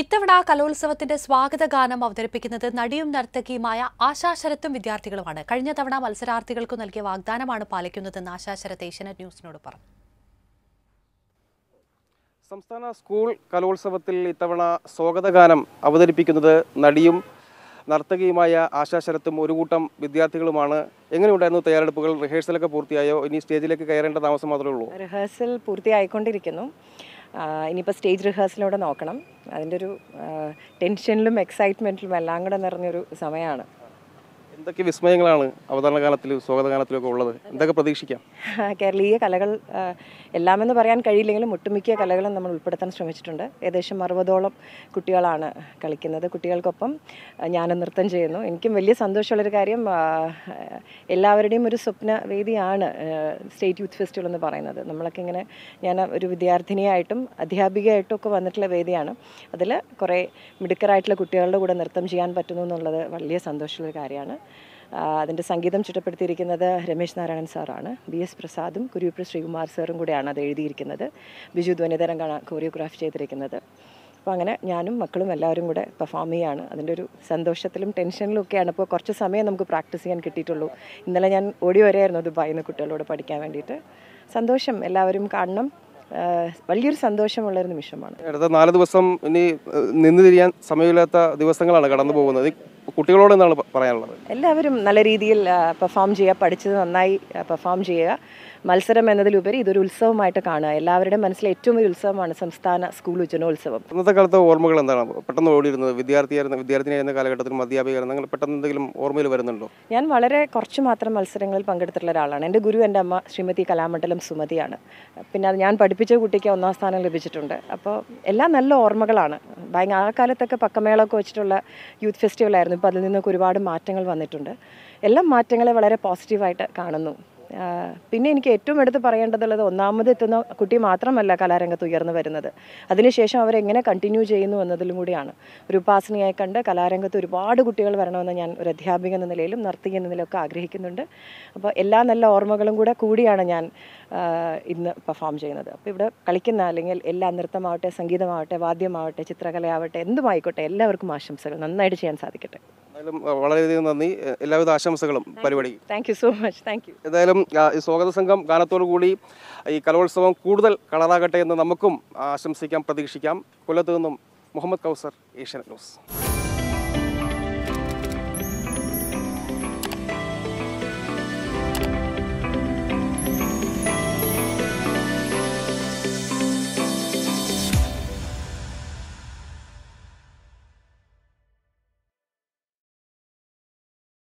ഇത്തവണ കലോത്സവത്തിന്റെ സ്വാഗതഗാനം അവതരിപ്പിക്കുന്നത് നടിയും നർത്തകിയുമായ ആശാശരത്തും വിദ്യാർത്ഥികളുമാണ് കഴിഞ്ഞ തവണ മത്സരാർത്ഥികൾക്ക് നൽകിയ വാഗ്ദാനമാണ് പാലിക്കുന്നതെന്ന് ആശാശരത്ത് ഏഷ്യനെറ്റ് ന്യൂസിനോട് പറഞ്ഞു സംസ്ഥാന സ്കൂൾ കലോത്സവത്തിൽ ഇത്തവണ സ്വാഗതഗാനം അവതരിപ്പിക്കുന്നത് നടിയും നർത്തകിയുമായ ആശാശരത്തും ഒരു കൂട്ടം വിദ്യാർത്ഥികളുമാണ് എങ്ങനെയുണ്ടായിരുന്നു തയ്യാറെടുപ്പുകൾ റിഹേഴ്സലൊക്കെ പൂർത്തിയായോ ഇനി സ്റ്റേജിലേക്ക് കയറേണ്ട താമസം മാത്രമേ ഉള്ളൂ റിഹേഴ്സൽ പൂർത്തിയായിക്കൊണ്ടിരിക്കുന്നു ഇനിയിപ്പോൾ സ്റ്റേജ് റിഹേഴ്സലിലൂടെ നോക്കണം അതിൻ്റെ ഒരു ടെൻഷനിലും എക്സൈറ്റ്മെൻറ്റിലും എല്ലാം കൂടെ നിറഞ്ഞൊരു സമയമാണ് എന്തൊക്കെ വിസ്മയങ്ങളാണ് അവതരണ കാലത്തിൽ സ്വാഗത കാലത്തിലൊക്കെ ഉള്ളത് എന്തൊക്കെ പ്രതീക്ഷിക്കാം കേരളീയ കലകൾ എല്ലാമെന്ന് പറയാൻ കഴിയില്ലെങ്കിലും ഒട്ടുമിക്ക കലകളും നമ്മൾ ഉൾപ്പെടുത്താൻ ശ്രമിച്ചിട്ടുണ്ട് ഏകദേശം അറുപതോളം കുട്ടികളാണ് കളിക്കുന്നത് കുട്ടികൾക്കൊപ്പം ഞാൻ നൃത്തം ചെയ്യുന്നു എനിക്കും വലിയ സന്തോഷമുള്ളൊരു കാര്യം എല്ലാവരുടെയും ഒരു സ്വപ്ന വേദിയാണ് സ്റ്റേറ്റ് യൂത്ത് ഫെസ്റ്റിവൽ എന്ന് പറയുന്നത് നമ്മളൊക്കെ ഇങ്ങനെ ഞാൻ ഒരു വിദ്യാർത്ഥിനിയായിട്ടും അധ്യാപികയായിട്ടും ഒക്കെ വന്നിട്ടുള്ള വേദിയാണ് അതിൽ കുറേ മിടുക്കറായിട്ടുള്ള കുട്ടികളുടെ കൂടെ നൃത്തം ചെയ്യാൻ പറ്റുന്നു എന്നുള്ളത് വലിയ സന്തോഷമുള്ളൊരു കാര്യമാണ് അതിൻ്റെ സംഗീതം ചിട്ടപ്പെടുത്തിയിരിക്കുന്നത് രമേശ് നാരായണൻ സാറാണ് ബി എസ് പ്രസാദും കുരുവിപ്ര ശ്രീകുമാർ സാറും കൂടെയാണ് അത് എഴുതിയിരിക്കുന്നത് ബിജു കാണാൻ കോറിയോഗ്രാഫ് ചെയ്തിരിക്കുന്നത് അപ്പോൾ അങ്ങനെ ഞാനും മക്കളും എല്ലാവരും കൂടെ പെർഫോം ചെയ്യുകയാണ് അതിൻ്റെ ഒരു സന്തോഷത്തിലും ടെൻഷനിലും ഒക്കെയാണ് ഇപ്പോൾ കുറച്ച് സമയം നമുക്ക് പ്രാക്ടീസ് ചെയ്യാൻ കിട്ടിയിട്ടുള്ളൂ ഇന്നലെ ഞാൻ ഓടി വരെയായിരുന്നു ദുബായിൽ നിന്ന് കുട്ടികളോട് പഠിക്കാൻ വേണ്ടിയിട്ട് സന്തോഷം എല്ലാവരും കാണണം വലിയൊരു സന്തോഷമുള്ള ഒരു നിമിഷമാണ് അടുത്ത നാല് ദിവസം ഇനി നിന്ന് തിരിയാൻ സമയമില്ലാത്ത ദിവസങ്ങളാണ് കടന്നു പോകുന്നത് കുട്ടികളോട് എന്താണ് പറയാനുള്ളത് എല്ലാവരും നല്ല രീതിയിൽ പെർഫോം ചെയ്യുക പഠിച്ചത് നന്നായി പെർഫോം ചെയ്യുക മത്സരം എന്നതിലുപരി ഇതൊരു ഉത്സവമായിട്ട് കാണുക എല്ലാവരുടെയും മനസ്സിലെ ഏറ്റവും വലിയ ഉത്സവമാണ് സംസ്ഥാന സ്കൂൾ ഉജ്ജനോത്സവം ഇന്നത്തെ കാലത്ത് ഓർമ്മകൾ എന്താണ് പെട്ടെന്ന് ഓടിയിരുന്നത് വിദ്യാർത്ഥിയായിരുന്ന വിദ്യാർത്ഥിനിയായിരുന്ന കാലഘട്ടത്തിലും അധ്യാപികയായിരുന്നു അങ്ങനെ പെട്ടെന്ന് എന്തെങ്കിലും ഓർമ്മയിൽ വരുന്നുണ്ടോ ഞാൻ വളരെ കുറച്ച് മാത്രം മത്സരങ്ങളിൽ പങ്കെടുത്തിട്ടുള്ള ഒരാളാണ് എൻ്റെ ഗുരു എൻ്റെ അമ്മ ശ്രീമതി കലാമണ്ഡലം സുമതിയാണ് പിന്നെ അത് ഞാൻ പഠി പഠിപ്പിച്ച കുട്ടിക്ക് ഒന്നാം സ്ഥാനം ലഭിച്ചിട്ടുണ്ട് അപ്പോൾ എല്ലാം നല്ല ഓർമ്മകളാണ് ഭയങ്കര ആ കാലത്തൊക്കെ പക്കമേളൊക്കെ വെച്ചിട്ടുള്ള യൂത്ത് ഫെസ്റ്റിവലായിരുന്നു ഇപ്പോൾ അതിൽ നിന്നൊക്കെ ഒരുപാട് മാറ്റങ്ങൾ വന്നിട്ടുണ്ട് എല്ലാം മാറ്റങ്ങളെ വളരെ പോസിറ്റീവായിട്ട് കാണുന്നു പിന്നെ എനിക്ക് ഏറ്റവും എടുത്ത് പറയേണ്ടതുള്ളത് ഒന്നാമത് എത്തുന്ന കുട്ടി മാത്രമല്ല കലാരംഗത്ത് ഉയർന്നു വരുന്നത് അതിനുശേഷം അവരെങ്ങനെ കണ്ടിന്യൂ ചെയ്യുന്നു എന്നതിലും കൂടിയാണ് ഒരു ഉപാസനയായി കണ്ട് കലാരംഗത്ത് ഒരുപാട് കുട്ടികൾ വരണമെന്ന് ഞാൻ ഒരു അധ്യാപിക എന്ന നിലയിലും നർത്തകി എന്ന നിലയിലൊക്കെ ആഗ്രഹിക്കുന്നുണ്ട് അപ്പോൾ എല്ലാ നല്ല ഓർമ്മകളും കൂടെ കൂടിയാണ് ഞാൻ ഇന്ന് പെർഫോം ചെയ്യുന്നത് അപ്പോൾ ഇവിടെ കളിക്കുന്ന അല്ലെങ്കിൽ എല്ലാ നൃത്തമാവട്ടെ സംഗീതമാവട്ടെ വാദ്യമാവട്ടെ ചിത്രകലയാവട്ടെ എന്തുമായിക്കോട്ടെ എല്ലാവർക്കും ആശംസകൾ നന്നായിട്ട് ചെയ്യാൻ സാധിക്കട്ടെ എന്തായാലും വളരെയധികം നന്ദി എല്ലാവിധ ആശംസകളും പരിപാടി thank you so much thank you ഈ സ്വാഗത സംഘം ഗാനത്തോടു കൂടി ഈ കലോത്സവം കൂടുതൽ കളറാകട്ടെ എന്ന് നമുക്കും ആശംസിക്കാം പ്രതീക്ഷിക്കാം കൊല്ലത്തു നിന്നും മുഹമ്മദ് കൗസർ ഏഷ്യൻ ന്യൂസ്